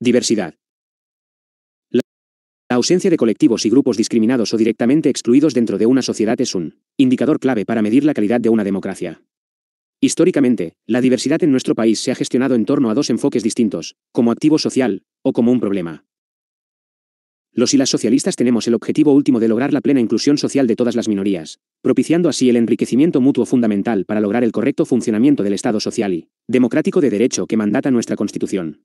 Diversidad. La ausencia de colectivos y grupos discriminados o directamente excluidos dentro de una sociedad es un indicador clave para medir la calidad de una democracia. Históricamente, la diversidad en nuestro país se ha gestionado en torno a dos enfoques distintos, como activo social o como un problema. Los y las socialistas tenemos el objetivo último de lograr la plena inclusión social de todas las minorías, propiciando así el enriquecimiento mutuo fundamental para lograr el correcto funcionamiento del Estado social y democrático de derecho que mandata nuestra Constitución.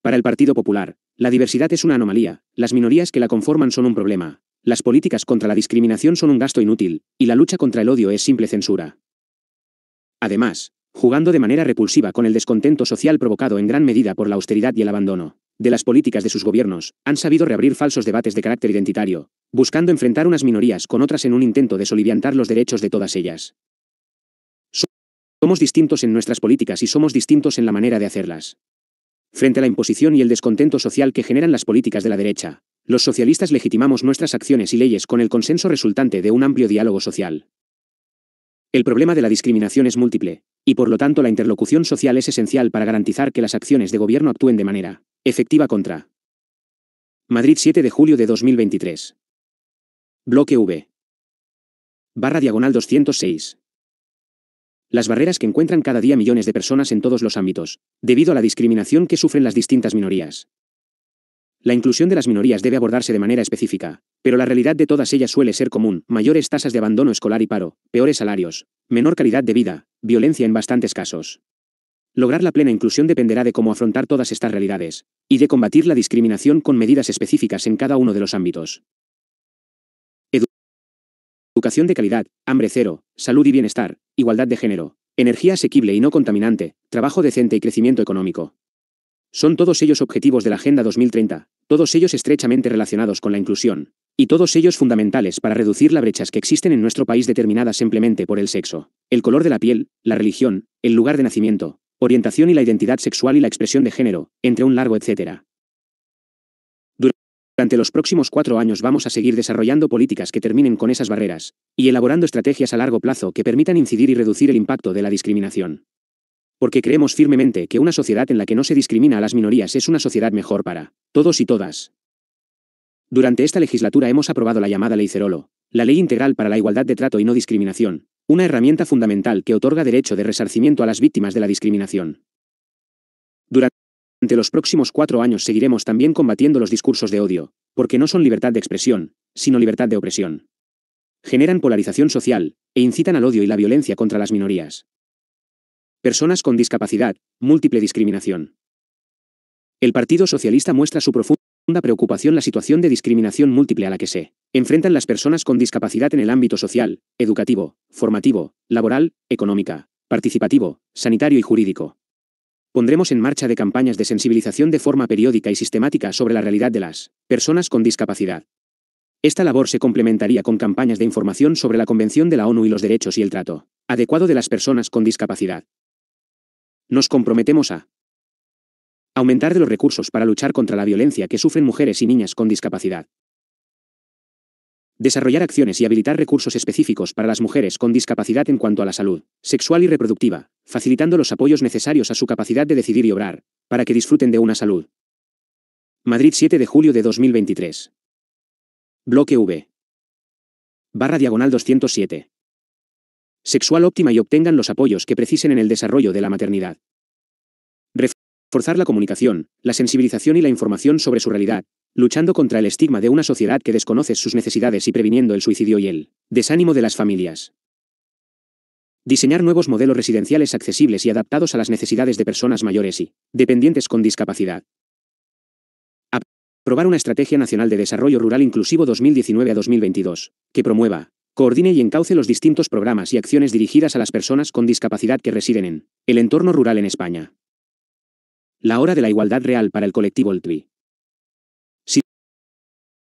Para el Partido Popular, la diversidad es una anomalía, las minorías que la conforman son un problema, las políticas contra la discriminación son un gasto inútil, y la lucha contra el odio es simple censura. Además, jugando de manera repulsiva con el descontento social provocado en gran medida por la austeridad y el abandono de las políticas de sus gobiernos, han sabido reabrir falsos debates de carácter identitario, buscando enfrentar unas minorías con otras en un intento de soliviantar los derechos de todas ellas. Somos distintos en nuestras políticas y somos distintos en la manera de hacerlas. Frente a la imposición y el descontento social que generan las políticas de la derecha, los socialistas legitimamos nuestras acciones y leyes con el consenso resultante de un amplio diálogo social. El problema de la discriminación es múltiple, y por lo tanto la interlocución social es esencial para garantizar que las acciones de gobierno actúen de manera efectiva contra. Madrid 7 de julio de 2023. Bloque V. Barra diagonal 206 las barreras que encuentran cada día millones de personas en todos los ámbitos, debido a la discriminación que sufren las distintas minorías. La inclusión de las minorías debe abordarse de manera específica, pero la realidad de todas ellas suele ser común, mayores tasas de abandono escolar y paro, peores salarios, menor calidad de vida, violencia en bastantes casos. Lograr la plena inclusión dependerá de cómo afrontar todas estas realidades, y de combatir la discriminación con medidas específicas en cada uno de los ámbitos educación de calidad, hambre cero, salud y bienestar, igualdad de género, energía asequible y no contaminante, trabajo decente y crecimiento económico. Son todos ellos objetivos de la Agenda 2030, todos ellos estrechamente relacionados con la inclusión, y todos ellos fundamentales para reducir las brechas que existen en nuestro país determinadas simplemente por el sexo, el color de la piel, la religión, el lugar de nacimiento, orientación y la identidad sexual y la expresión de género, entre un largo etcétera. Durante los próximos cuatro años vamos a seguir desarrollando políticas que terminen con esas barreras, y elaborando estrategias a largo plazo que permitan incidir y reducir el impacto de la discriminación. Porque creemos firmemente que una sociedad en la que no se discrimina a las minorías es una sociedad mejor para todos y todas. Durante esta legislatura hemos aprobado la llamada Ley Cerolo, la Ley Integral para la Igualdad de Trato y No Discriminación, una herramienta fundamental que otorga derecho de resarcimiento a las víctimas de la discriminación. Durante los próximos cuatro años seguiremos también combatiendo los discursos de odio, porque no son libertad de expresión, sino libertad de opresión. Generan polarización social, e incitan al odio y la violencia contra las minorías. Personas con discapacidad, múltiple discriminación. El Partido Socialista muestra su profunda preocupación la situación de discriminación múltiple a la que se enfrentan las personas con discapacidad en el ámbito social, educativo, formativo, laboral, económica, participativo, sanitario y jurídico. Pondremos en marcha de campañas de sensibilización de forma periódica y sistemática sobre la realidad de las personas con discapacidad. Esta labor se complementaría con campañas de información sobre la Convención de la ONU y los derechos y el trato adecuado de las personas con discapacidad. Nos comprometemos a aumentar de los recursos para luchar contra la violencia que sufren mujeres y niñas con discapacidad. Desarrollar acciones y habilitar recursos específicos para las mujeres con discapacidad en cuanto a la salud, sexual y reproductiva, facilitando los apoyos necesarios a su capacidad de decidir y obrar, para que disfruten de una salud. Madrid 7 de julio de 2023. Bloque V. Barra diagonal 207. Sexual óptima y obtengan los apoyos que precisen en el desarrollo de la maternidad. Reforzar la comunicación, la sensibilización y la información sobre su realidad, luchando contra el estigma de una sociedad que desconoce sus necesidades y previniendo el suicidio y el desánimo de las familias. Diseñar nuevos modelos residenciales accesibles y adaptados a las necesidades de personas mayores y dependientes con discapacidad. Aprobar una Estrategia Nacional de Desarrollo Rural Inclusivo 2019 2022, que promueva, coordine y encauce los distintos programas y acciones dirigidas a las personas con discapacidad que residen en el entorno rural en España. La hora de la igualdad real para el colectivo LTRI.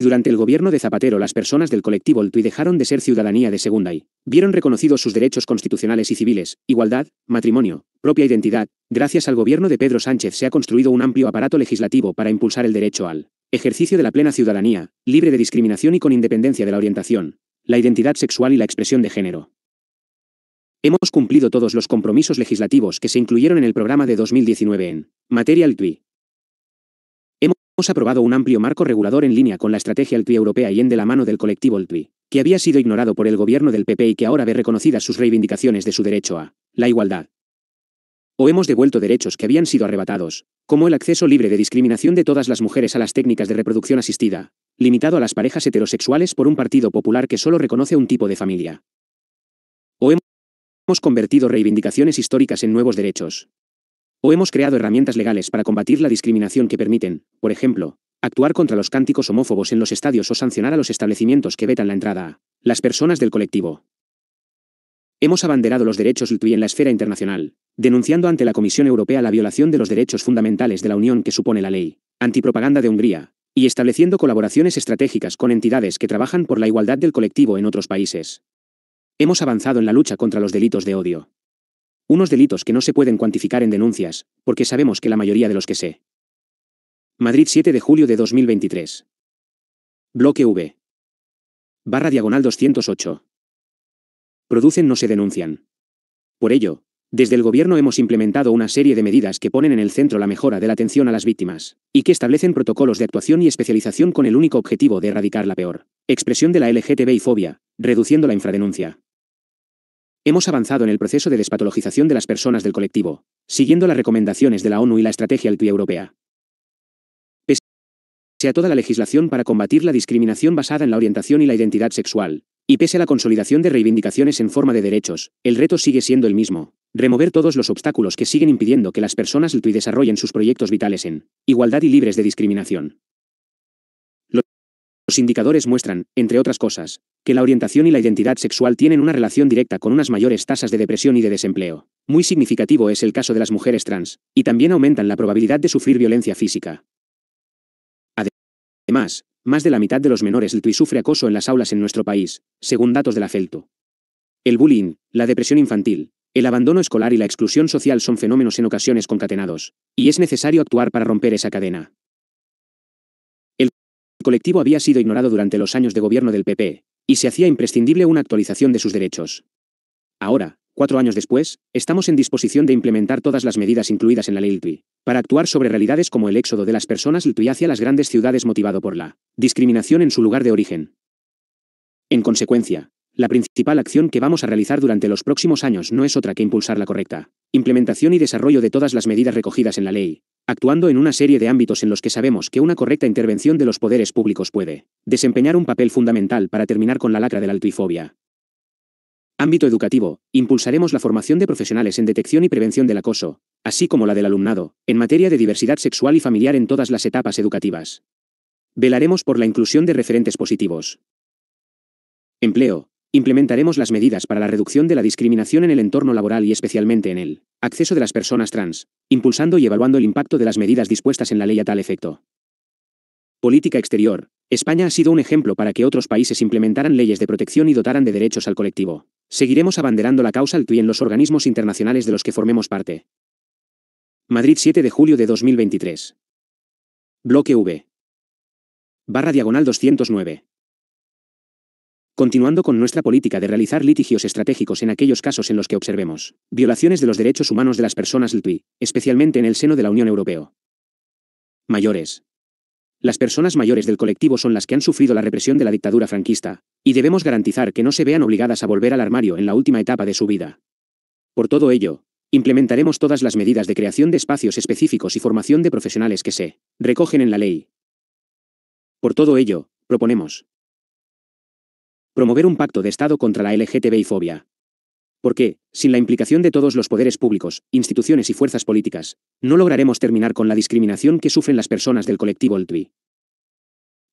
Durante el gobierno de Zapatero las personas del colectivo LTUI dejaron de ser ciudadanía de segunda y vieron reconocidos sus derechos constitucionales y civiles, igualdad, matrimonio, propia identidad. Gracias al gobierno de Pedro Sánchez se ha construido un amplio aparato legislativo para impulsar el derecho al ejercicio de la plena ciudadanía, libre de discriminación y con independencia de la orientación, la identidad sexual y la expresión de género. Hemos cumplido todos los compromisos legislativos que se incluyeron en el programa de 2019 en materia LTUI Hemos aprobado un amplio marco regulador en línea con la estrategia LTI europea y en de la mano del colectivo LTI, que había sido ignorado por el gobierno del PP y que ahora ve reconocidas sus reivindicaciones de su derecho a la igualdad. O hemos devuelto derechos que habían sido arrebatados, como el acceso libre de discriminación de todas las mujeres a las técnicas de reproducción asistida, limitado a las parejas heterosexuales por un partido popular que solo reconoce un tipo de familia. O hemos convertido reivindicaciones históricas en nuevos derechos, o hemos creado herramientas legales para combatir la discriminación que permiten, por ejemplo, actuar contra los cánticos homófobos en los estadios o sancionar a los establecimientos que vetan la entrada a las personas del colectivo. Hemos abanderado los derechos LGTBI en la esfera internacional, denunciando ante la Comisión Europea la violación de los derechos fundamentales de la Unión que supone la ley antipropaganda de Hungría, y estableciendo colaboraciones estratégicas con entidades que trabajan por la igualdad del colectivo en otros países. Hemos avanzado en la lucha contra los delitos de odio, unos delitos que no se pueden cuantificar en denuncias, porque sabemos que la mayoría de los que sé. Madrid 7 de julio de 2023. Bloque V. Barra diagonal 208. Producen no se denuncian. Por ello, desde el Gobierno hemos implementado una serie de medidas que ponen en el centro la mejora de la atención a las víctimas, y que establecen protocolos de actuación y especialización con el único objetivo de erradicar la peor expresión de la LGTBI fobia, reduciendo la infradenuncia. Hemos avanzado en el proceso de despatologización de las personas del colectivo, siguiendo las recomendaciones de la ONU y la estrategia LTUI europea. Pese a toda la legislación para combatir la discriminación basada en la orientación y la identidad sexual, y pese a la consolidación de reivindicaciones en forma de derechos, el reto sigue siendo el mismo. Remover todos los obstáculos que siguen impidiendo que las personas LTUI desarrollen sus proyectos vitales en igualdad y libres de discriminación. Los indicadores muestran, entre otras cosas, que la orientación y la identidad sexual tienen una relación directa con unas mayores tasas de depresión y de desempleo. Muy significativo es el caso de las mujeres trans, y también aumentan la probabilidad de sufrir violencia física. Además, más de la mitad de los menores LTI sufre acoso en las aulas en nuestro país, según datos de la FELTO. El bullying, la depresión infantil, el abandono escolar y la exclusión social son fenómenos en ocasiones concatenados, y es necesario actuar para romper esa cadena colectivo había sido ignorado durante los años de gobierno del PP, y se hacía imprescindible una actualización de sus derechos. Ahora, cuatro años después, estamos en disposición de implementar todas las medidas incluidas en la ley LTI, para actuar sobre realidades como el éxodo de las personas LTUI hacia las grandes ciudades motivado por la discriminación en su lugar de origen. En consecuencia, la principal acción que vamos a realizar durante los próximos años no es otra que impulsar la correcta implementación y desarrollo de todas las medidas recogidas en la ley, actuando en una serie de ámbitos en los que sabemos que una correcta intervención de los poderes públicos puede desempeñar un papel fundamental para terminar con la lacra de la altuifobia. Ámbito educativo, impulsaremos la formación de profesionales en detección y prevención del acoso, así como la del alumnado, en materia de diversidad sexual y familiar en todas las etapas educativas. Velaremos por la inclusión de referentes positivos. Empleo, Implementaremos las medidas para la reducción de la discriminación en el entorno laboral y especialmente en el acceso de las personas trans, impulsando y evaluando el impacto de las medidas dispuestas en la ley a tal efecto. Política exterior. España ha sido un ejemplo para que otros países implementaran leyes de protección y dotaran de derechos al colectivo. Seguiremos abanderando la causa al TUI en los organismos internacionales de los que formemos parte. Madrid 7 de julio de 2023. Bloque V. Barra diagonal 209 continuando con nuestra política de realizar litigios estratégicos en aquellos casos en los que observemos violaciones de los derechos humanos de las personas LTI, especialmente en el seno de la Unión Europea. Mayores. Las personas mayores del colectivo son las que han sufrido la represión de la dictadura franquista, y debemos garantizar que no se vean obligadas a volver al armario en la última etapa de su vida. Por todo ello, implementaremos todas las medidas de creación de espacios específicos y formación de profesionales que se recogen en la ley. Por todo ello, proponemos promover un pacto de Estado contra la LGTBI-fobia. Porque, sin la implicación de todos los poderes públicos, instituciones y fuerzas políticas, no lograremos terminar con la discriminación que sufren las personas del colectivo LTBI.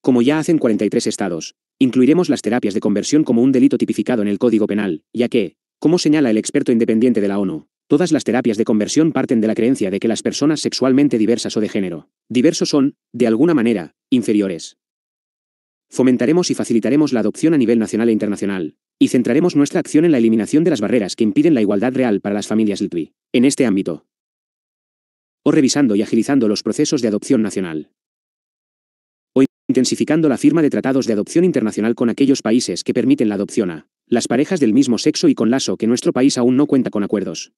Como ya hacen 43 estados, incluiremos las terapias de conversión como un delito tipificado en el Código Penal, ya que, como señala el experto independiente de la ONU, todas las terapias de conversión parten de la creencia de que las personas sexualmente diversas o de género diversos son, de alguna manera, inferiores. Fomentaremos y facilitaremos la adopción a nivel nacional e internacional, y centraremos nuestra acción en la eliminación de las barreras que impiden la igualdad real para las familias LPI, en este ámbito. O revisando y agilizando los procesos de adopción nacional. O intensificando la firma de tratados de adopción internacional con aquellos países que permiten la adopción a las parejas del mismo sexo y con lazo que nuestro país aún no cuenta con acuerdos.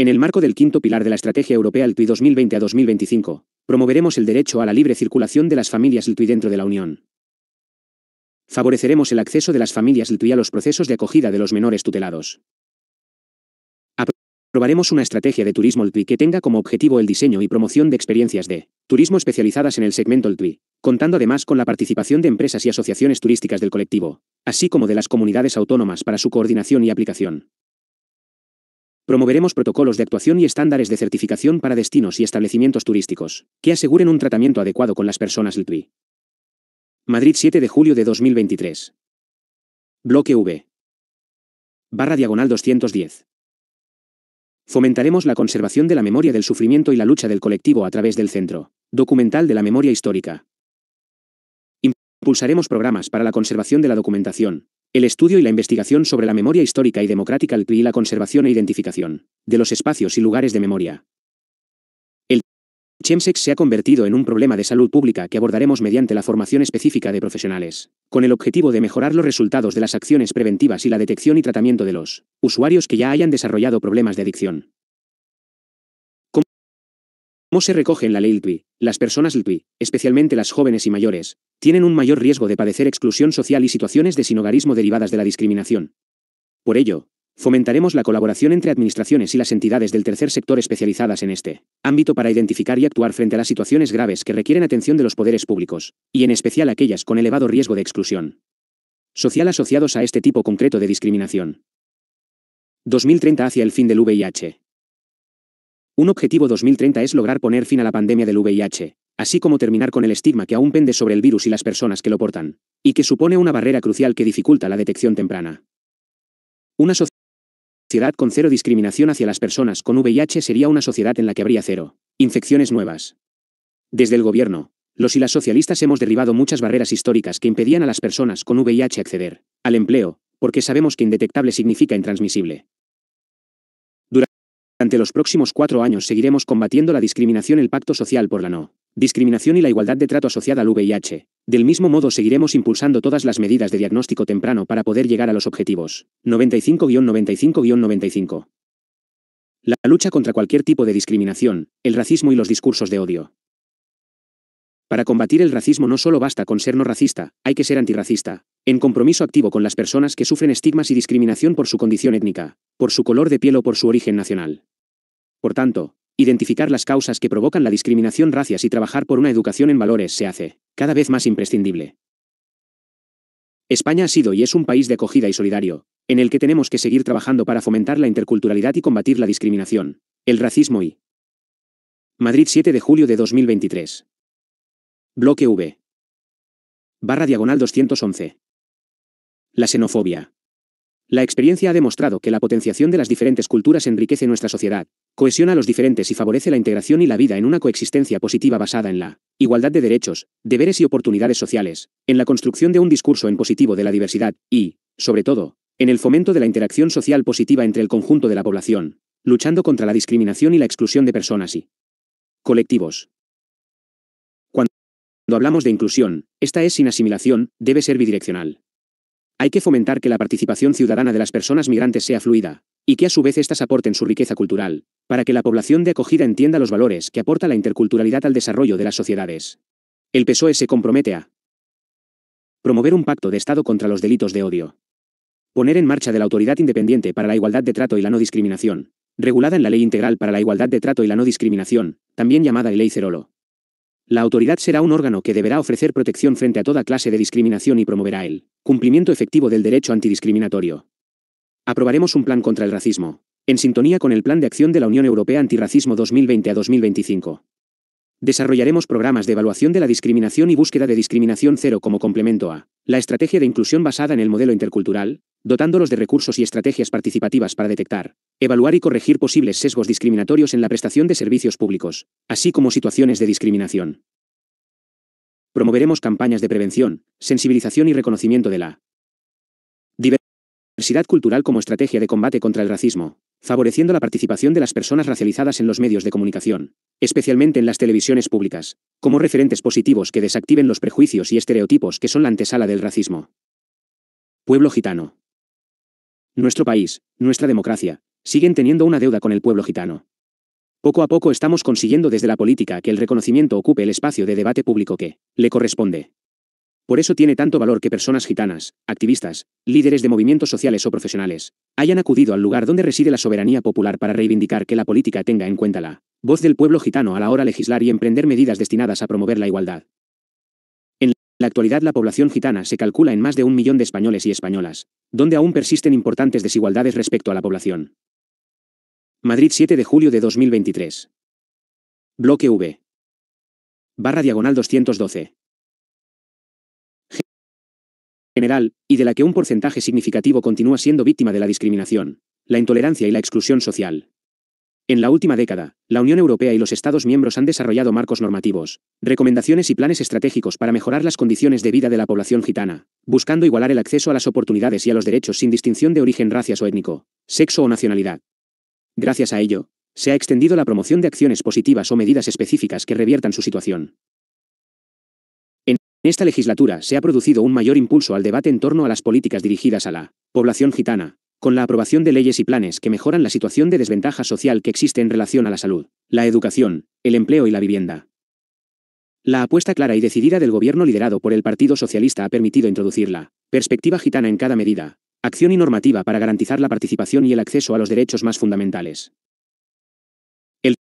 En el marco del quinto pilar de la estrategia europea LTUI 2020 a 2025, promoveremos el derecho a la libre circulación de las familias LTI dentro de la Unión. Favoreceremos el acceso de las familias LTI a los procesos de acogida de los menores tutelados. Aprobaremos una estrategia de turismo LTUI que tenga como objetivo el diseño y promoción de experiencias de turismo especializadas en el segmento LTUI, contando además con la participación de empresas y asociaciones turísticas del colectivo, así como de las comunidades autónomas para su coordinación y aplicación. Promoveremos protocolos de actuación y estándares de certificación para destinos y establecimientos turísticos, que aseguren un tratamiento adecuado con las personas LTI. Madrid 7 de julio de 2023. Bloque V. Barra diagonal 210. Fomentaremos la conservación de la memoria del sufrimiento y la lucha del colectivo a través del Centro Documental de la Memoria Histórica. Impulsaremos programas para la conservación de la documentación, el estudio y la investigación sobre la memoria histórica y democrática y la conservación e identificación de los espacios y lugares de memoria. El Chemsex se ha convertido en un problema de salud pública que abordaremos mediante la formación específica de profesionales, con el objetivo de mejorar los resultados de las acciones preventivas y la detección y tratamiento de los usuarios que ya hayan desarrollado problemas de adicción. Como se recoge en la ley LTI, las personas LTI, especialmente las jóvenes y mayores, tienen un mayor riesgo de padecer exclusión social y situaciones de sinogarismo derivadas de la discriminación. Por ello, fomentaremos la colaboración entre administraciones y las entidades del tercer sector especializadas en este ámbito para identificar y actuar frente a las situaciones graves que requieren atención de los poderes públicos, y en especial aquellas con elevado riesgo de exclusión social asociados a este tipo concreto de discriminación. 2030 hacia el fin del VIH. Un objetivo 2030 es lograr poner fin a la pandemia del VIH, así como terminar con el estigma que aún pende sobre el virus y las personas que lo portan, y que supone una barrera crucial que dificulta la detección temprana. Una sociedad con cero discriminación hacia las personas con VIH sería una sociedad en la que habría cero infecciones nuevas. Desde el gobierno, los y las socialistas hemos derribado muchas barreras históricas que impedían a las personas con VIH acceder al empleo, porque sabemos que indetectable significa intransmisible, ante los próximos cuatro años seguiremos combatiendo la discriminación, el pacto social por la no discriminación y la igualdad de trato asociada al VIH. Del mismo modo seguiremos impulsando todas las medidas de diagnóstico temprano para poder llegar a los objetivos. 95-95-95. La lucha contra cualquier tipo de discriminación, el racismo y los discursos de odio. Para combatir el racismo no solo basta con ser no racista, hay que ser antirracista, en compromiso activo con las personas que sufren estigmas y discriminación por su condición étnica, por su color de piel o por su origen nacional. Por tanto, identificar las causas que provocan la discriminación racias y trabajar por una educación en valores se hace cada vez más imprescindible. España ha sido y es un país de acogida y solidario, en el que tenemos que seguir trabajando para fomentar la interculturalidad y combatir la discriminación, el racismo y... Madrid 7 de julio de 2023. Bloque V. Barra diagonal 211. La xenofobia. La experiencia ha demostrado que la potenciación de las diferentes culturas enriquece nuestra sociedad, cohesiona a los diferentes y favorece la integración y la vida en una coexistencia positiva basada en la igualdad de derechos, deberes y oportunidades sociales, en la construcción de un discurso en positivo de la diversidad y, sobre todo, en el fomento de la interacción social positiva entre el conjunto de la población, luchando contra la discriminación y la exclusión de personas y colectivos. Cuando hablamos de inclusión, esta es sin asimilación, debe ser bidireccional. Hay que fomentar que la participación ciudadana de las personas migrantes sea fluida, y que a su vez éstas aporten su riqueza cultural, para que la población de acogida entienda los valores que aporta la interculturalidad al desarrollo de las sociedades. El PSOE se compromete a promover un pacto de Estado contra los delitos de odio, poner en marcha de la Autoridad Independiente para la Igualdad de Trato y la No Discriminación, regulada en la Ley Integral para la Igualdad de Trato y la No Discriminación, también llamada Ley Cerolo, la autoridad será un órgano que deberá ofrecer protección frente a toda clase de discriminación y promoverá el cumplimiento efectivo del derecho antidiscriminatorio. Aprobaremos un plan contra el racismo, en sintonía con el Plan de Acción de la Unión Europea Antirracismo 2020 2025. Desarrollaremos programas de evaluación de la discriminación y búsqueda de discriminación cero como complemento a la estrategia de inclusión basada en el modelo intercultural, dotándolos de recursos y estrategias participativas para detectar, evaluar y corregir posibles sesgos discriminatorios en la prestación de servicios públicos, así como situaciones de discriminación. Promoveremos campañas de prevención, sensibilización y reconocimiento de la Diversidad cultural como estrategia de combate contra el racismo, favoreciendo la participación de las personas racializadas en los medios de comunicación, especialmente en las televisiones públicas, como referentes positivos que desactiven los prejuicios y estereotipos que son la antesala del racismo. Pueblo gitano. Nuestro país, nuestra democracia, siguen teniendo una deuda con el pueblo gitano. Poco a poco estamos consiguiendo desde la política que el reconocimiento ocupe el espacio de debate público que le corresponde, por eso tiene tanto valor que personas gitanas, activistas, líderes de movimientos sociales o profesionales, hayan acudido al lugar donde reside la soberanía popular para reivindicar que la política tenga en cuenta la voz del pueblo gitano a la hora de legislar y emprender medidas destinadas a promover la igualdad. En la actualidad la población gitana se calcula en más de un millón de españoles y españolas, donde aún persisten importantes desigualdades respecto a la población. Madrid 7 de julio de 2023. Bloque V. Barra diagonal 212 general, y de la que un porcentaje significativo continúa siendo víctima de la discriminación, la intolerancia y la exclusión social. En la última década, la Unión Europea y los Estados miembros han desarrollado marcos normativos, recomendaciones y planes estratégicos para mejorar las condiciones de vida de la población gitana, buscando igualar el acceso a las oportunidades y a los derechos sin distinción de origen racias o étnico, sexo o nacionalidad. Gracias a ello, se ha extendido la promoción de acciones positivas o medidas específicas que reviertan su situación. Esta legislatura se ha producido un mayor impulso al debate en torno a las políticas dirigidas a la población gitana, con la aprobación de leyes y planes que mejoran la situación de desventaja social que existe en relación a la salud, la educación, el empleo y la vivienda. La apuesta clara y decidida del gobierno liderado por el Partido Socialista ha permitido introducir la perspectiva gitana en cada medida, acción y normativa para garantizar la participación y el acceso a los derechos más fundamentales. El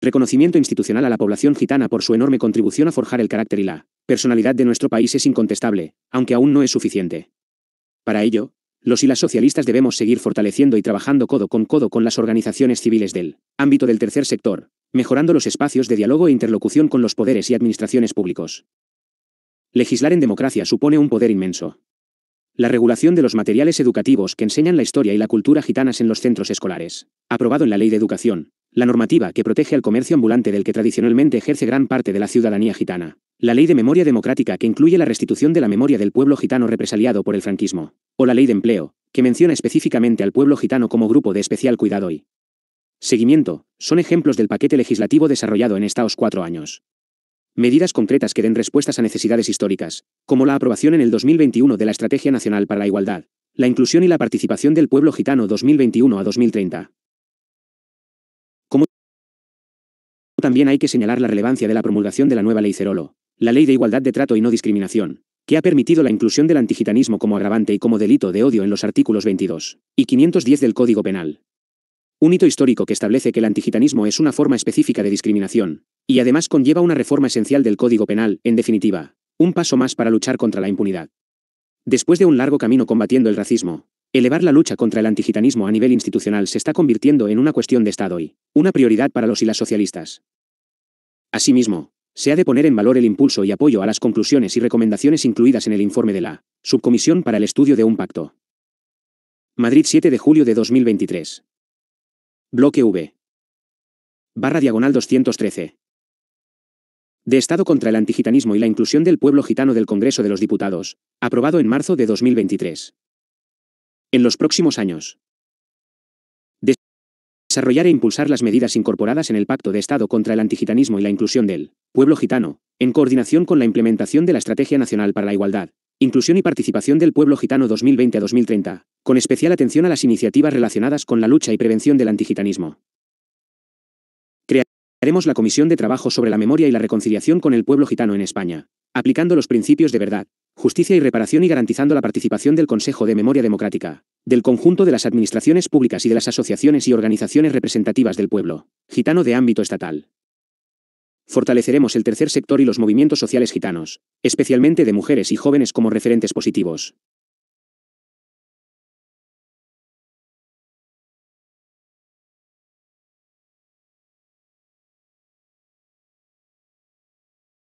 reconocimiento institucional a la población gitana por su enorme contribución a forjar el carácter y la personalidad de nuestro país es incontestable, aunque aún no es suficiente. Para ello, los y las socialistas debemos seguir fortaleciendo y trabajando codo con codo con las organizaciones civiles del ámbito del tercer sector, mejorando los espacios de diálogo e interlocución con los poderes y administraciones públicos. Legislar en democracia supone un poder inmenso. La regulación de los materiales educativos que enseñan la historia y la cultura gitanas en los centros escolares, aprobado en la Ley de Educación, la normativa que protege al comercio ambulante del que tradicionalmente ejerce gran parte de la ciudadanía gitana, la ley de memoria democrática que incluye la restitución de la memoria del pueblo gitano represaliado por el franquismo. O la ley de empleo, que menciona específicamente al pueblo gitano como grupo de especial cuidado y seguimiento, son ejemplos del paquete legislativo desarrollado en estos cuatro años. Medidas concretas que den respuestas a necesidades históricas, como la aprobación en el 2021 de la Estrategia Nacional para la Igualdad, la inclusión y la participación del pueblo gitano 2021 a 2030. también hay que señalar la relevancia de la promulgación de la nueva ley Cerolo, la ley de igualdad de trato y no discriminación, que ha permitido la inclusión del antigitanismo como agravante y como delito de odio en los artículos 22 y 510 del Código Penal. Un hito histórico que establece que el antigitanismo es una forma específica de discriminación, y además conlleva una reforma esencial del Código Penal, en definitiva, un paso más para luchar contra la impunidad. Después de un largo camino combatiendo el racismo, elevar la lucha contra el antigitanismo a nivel institucional se está convirtiendo en una cuestión de Estado y una prioridad para los y las socialistas. Asimismo, se ha de poner en valor el impulso y apoyo a las conclusiones y recomendaciones incluidas en el informe de la Subcomisión para el Estudio de un Pacto. Madrid 7 de julio de 2023. Bloque V. Barra diagonal 213. De Estado contra el antigitanismo y la inclusión del pueblo gitano del Congreso de los Diputados, aprobado en marzo de 2023. En los próximos años, desarrollar e impulsar las medidas incorporadas en el Pacto de Estado contra el antigitanismo y la inclusión del pueblo gitano, en coordinación con la implementación de la Estrategia Nacional para la Igualdad, Inclusión y Participación del Pueblo Gitano 2020 2030, con especial atención a las iniciativas relacionadas con la lucha y prevención del antigitanismo la Comisión de Trabajo sobre la Memoria y la Reconciliación con el Pueblo Gitano en España, aplicando los principios de verdad, justicia y reparación y garantizando la participación del Consejo de Memoria Democrática, del conjunto de las administraciones públicas y de las asociaciones y organizaciones representativas del pueblo, gitano de ámbito estatal. Fortaleceremos el tercer sector y los movimientos sociales gitanos, especialmente de mujeres y jóvenes como referentes positivos.